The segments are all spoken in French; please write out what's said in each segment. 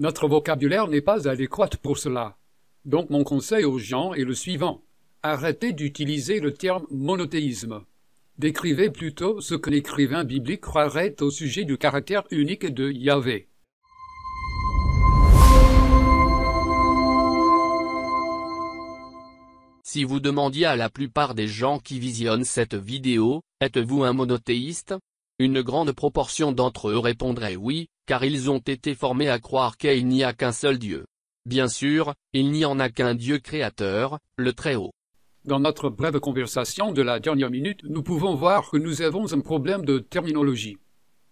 Notre vocabulaire n'est pas adéquat pour cela. Donc mon conseil aux gens est le suivant. Arrêtez d'utiliser le terme monothéisme. Décrivez plutôt ce que l'écrivain biblique croirait au sujet du caractère unique de Yahvé. Si vous demandiez à la plupart des gens qui visionnent cette vidéo, êtes-vous un monothéiste Une grande proportion d'entre eux répondrait oui, car ils ont été formés à croire qu'il n'y a qu'un seul Dieu. Bien sûr, il n'y en a qu'un Dieu créateur, le Très-Haut. Dans notre brève conversation de la dernière minute, nous pouvons voir que nous avons un problème de terminologie.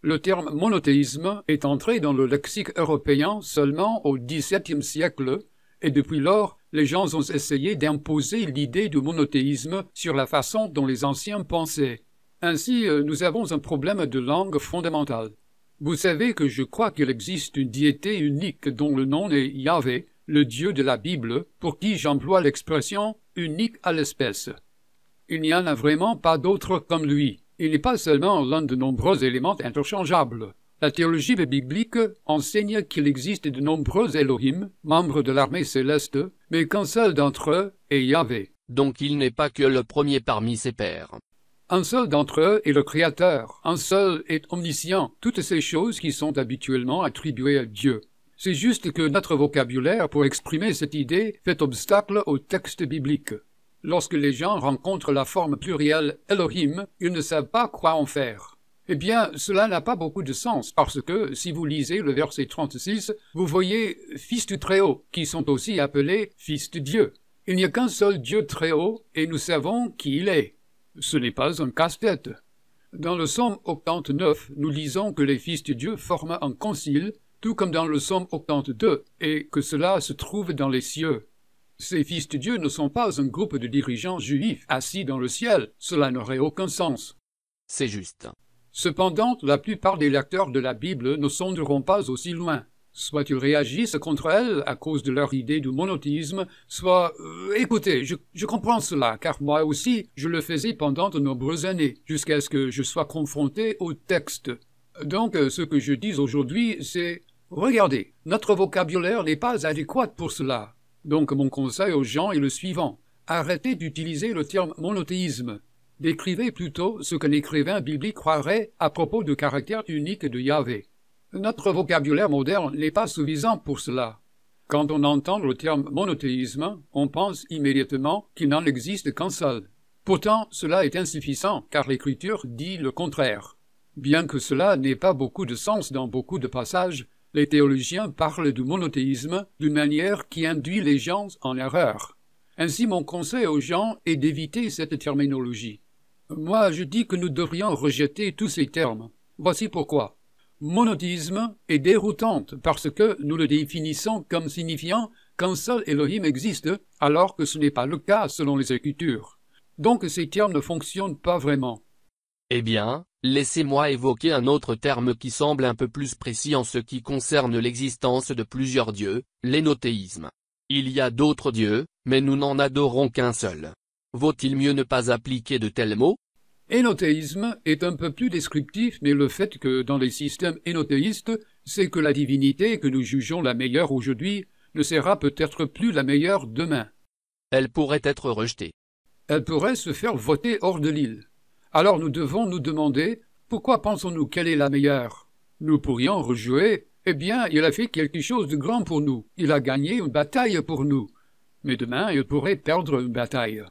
Le terme monothéisme est entré dans le lexique européen seulement au XVIIe siècle, et depuis lors, les gens ont essayé d'imposer l'idée du monothéisme sur la façon dont les anciens pensaient. Ainsi, euh, nous avons un problème de langue fondamentale. Vous savez que je crois qu'il existe une diété unique dont le nom est Yahvé, le Dieu de la Bible, pour qui j'emploie l'expression unique à l'espèce. Il n'y en a vraiment pas d'autre comme lui. Il n'est pas seulement l'un de nombreux éléments interchangeables. La théologie biblique enseigne qu'il existe de nombreux Elohim, membres de l'armée céleste, mais qu'un seul d'entre eux est Yahvé. Donc il n'est pas que le premier parmi ses pères. Un seul d'entre eux est le Créateur, un seul est omniscient, toutes ces choses qui sont habituellement attribuées à Dieu. C'est juste que notre vocabulaire pour exprimer cette idée fait obstacle au texte biblique. Lorsque les gens rencontrent la forme plurielle Elohim, ils ne savent pas quoi en faire. Eh bien, cela n'a pas beaucoup de sens, parce que si vous lisez le verset 36, vous voyez fils du Très-Haut, qui sont aussi appelés fils de Dieu. Il n'y a qu'un seul Dieu Très-Haut, et nous savons qui il est. Ce n'est pas un casse-tête. Dans le Somme 89, nous lisons que les fils de Dieu forment un concile, tout comme dans le Somme 82, et que cela se trouve dans les cieux. Ces fils de Dieu ne sont pas un groupe de dirigeants juifs assis dans le ciel, cela n'aurait aucun sens. C'est juste. Cependant, la plupart des lecteurs de la Bible ne sonderont pas aussi loin soit ils réagissent contre elles à cause de leur idée du monothéisme, soit euh, écoutez, je, comprends cela, car moi aussi je le faisais pendant de nombreuses années, jusqu'à ce que je sois confronté au texte. Donc euh, ce que je dis aujourd'hui, c'est regardez, notre vocabulaire n'est pas adéquat pour cela. Donc mon conseil aux gens est le suivant arrêtez d'utiliser le terme monothéisme. Décrivez plutôt ce qu'un écrivain biblique croirait à propos du caractère unique de Yahvé. Notre vocabulaire moderne n'est pas suffisant pour cela. Quand on entend le terme monothéisme, on pense immédiatement qu'il n'en existe qu'un seul. Pourtant, cela est insuffisant, car l'Écriture dit le contraire. Bien que cela n'ait pas beaucoup de sens dans beaucoup de passages, les théologiens parlent du monothéisme d'une manière qui induit les gens en erreur. Ainsi, mon conseil aux gens est d'éviter cette terminologie. Moi, je dis que nous devrions rejeter tous ces termes. Voici pourquoi monothéisme est déroutante parce que nous le définissons comme signifiant qu'un seul Elohim existe, alors que ce n'est pas le cas selon les Écritures. Donc ces termes ne fonctionnent pas vraiment. Eh bien, laissez-moi évoquer un autre terme qui semble un peu plus précis en ce qui concerne l'existence de plusieurs dieux, l'énothéisme. Il y a d'autres dieux, mais nous n'en adorons qu'un seul. Vaut-il mieux ne pas appliquer de tels mots Énothéisme est un peu plus descriptif, mais le fait que dans les systèmes énothéistes, c'est que la divinité que nous jugeons la meilleure aujourd'hui ne sera peut-être plus la meilleure demain. Elle pourrait être rejetée. Elle pourrait se faire voter hors de l'île. Alors nous devons nous demander pourquoi pensons-nous qu'elle est la meilleure Nous pourrions rejouer Eh bien, il a fait quelque chose de grand pour nous. Il a gagné une bataille pour nous. Mais demain, il pourrait perdre une bataille.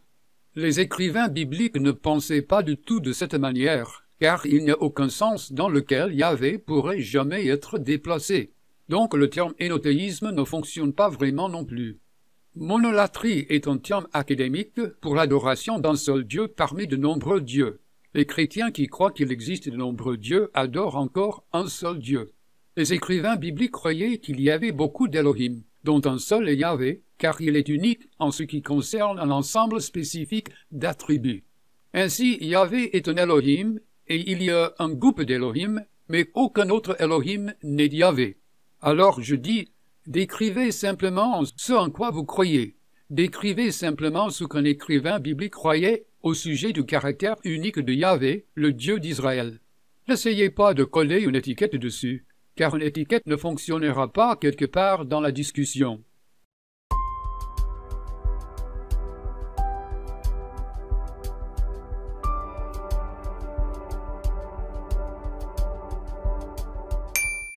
Les écrivains bibliques ne pensaient pas du tout de cette manière, car il n'y a aucun sens dans lequel Yahvé pourrait jamais être déplacé. Donc le terme énothéisme ne fonctionne pas vraiment non plus. Monolatrie est un terme académique pour l'adoration d'un seul Dieu parmi de nombreux dieux. Les chrétiens qui croient qu'il existe de nombreux dieux adorent encore un seul Dieu. Les écrivains bibliques croyaient qu'il y avait beaucoup d'Elohim, dont un seul est Yahvé, car il est unique en ce qui concerne un ensemble spécifique d'attributs. Ainsi, Yahvé est un Elohim, et il y a un groupe d'Elohim, mais aucun autre Elohim n'est Yahvé. Alors je dis, décrivez simplement ce en quoi vous croyez. Décrivez simplement ce qu'un écrivain biblique croyait au sujet du caractère unique de Yahvé, le Dieu d'Israël. N'essayez pas de coller une étiquette dessus car une étiquette ne fonctionnera pas quelque part dans la discussion.